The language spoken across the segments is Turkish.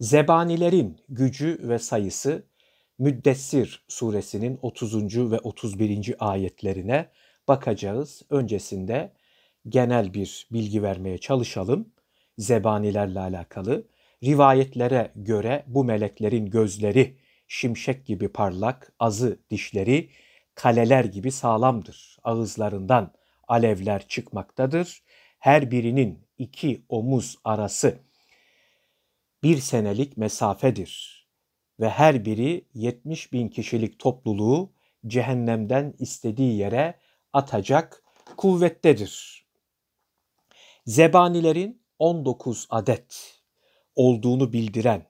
Zebanilerin gücü ve sayısı Müddessir suresinin 30. ve 31. ayetlerine bakacağız. Öncesinde genel bir bilgi vermeye çalışalım zebanilerle alakalı. Rivayetlere göre bu meleklerin gözleri şimşek gibi parlak, azı dişleri kaleler gibi sağlamdır. Ağızlarından alevler çıkmaktadır. Her birinin iki omuz arası bir senelik mesafedir ve her biri 70 bin kişilik topluluğu cehennemden istediği yere atacak kuvvettedir. Zebanilerin 19 adet olduğunu bildiren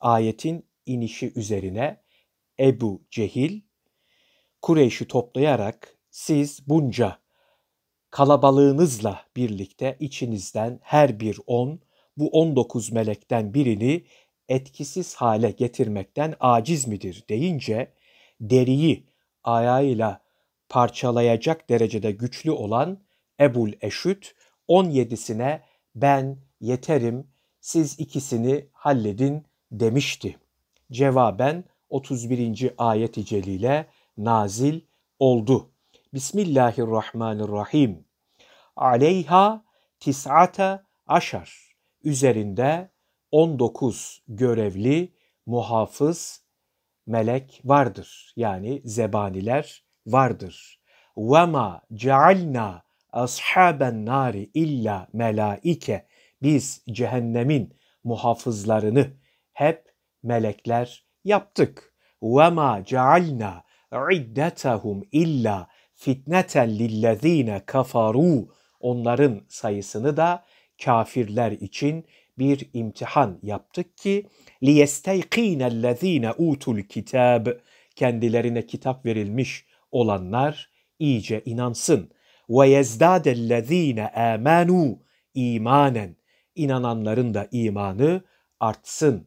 ayetin inişi üzerine Ebu Cehil Kureyş'i toplayarak siz bunca kalabalığınızla birlikte içinizden her bir on bu 19 melekten birini etkisiz hale getirmekten aciz midir deyince deriyi ayağıyla parçalayacak derecede güçlü olan Ebul Eşüt 17'sine ben yeterim siz ikisini halledin demişti. Cevaben 31. ayet-i celile nazil oldu. Bismillahirrahmanirrahim. Aleyha tis'ata aşar üzerinde 19 görevli muhafız melek vardır. Yani zebaniler vardır. وَمَا جَعَلْنَا ashaben nari illa melaike. Biz cehennemin muhafızlarını hep melekler yaptık. Ve ma cealna iddetahum illa fitneten lillezine kafaru. Onların sayısını da kafirler için bir imtihan yaptık ki liyesteyqina ellezina utul kitab kendilerine kitap verilmiş olanlar iyice inansın ve yezdadellezine amanu imanen inananların da imanı artsın.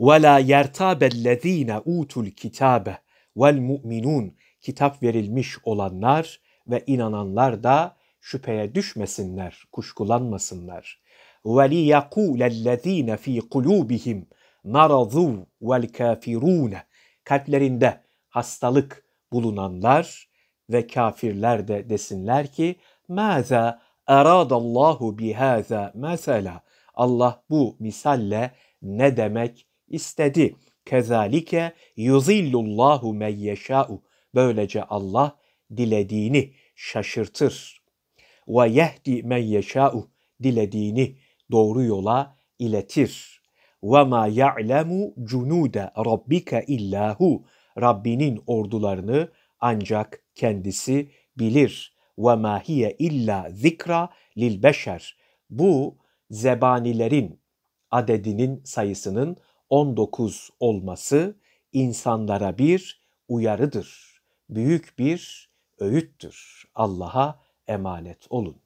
Ve la yertabellezine utul kitabe vel mu'minun kitap verilmiş olanlar ve inananlar da şüpheye düşmesinler, kuşkulanmasınlar. وَلِيَقُولَ الَّذ۪ينَ ف۪ي قُلُوبِهِمْ نَرَضُوا وَالْكَافِرُونَ Kalplerinde hastalık bulunanlar ve kafirler de desinler ki مَاذَا اَرَادَ اللّٰهُ بِهَذَا مَثَلًا Allah bu misalle ne demek istedi? Kezalike yuzillullahu men yeşâ'u. Böylece Allah dilediğini şaşırtır ve yehdi men yeşâ'u dilediğini doğru yola iletir. Ve ma ya'lemu cunude rabbike illahu Rabbinin ordularını ancak kendisi bilir. Ve ma hiye illa zikra lil beşer. Bu zebanilerin adedinin sayısının 19 olması insanlara bir uyarıdır. Büyük bir öğüttür. Allah'a emanet olun.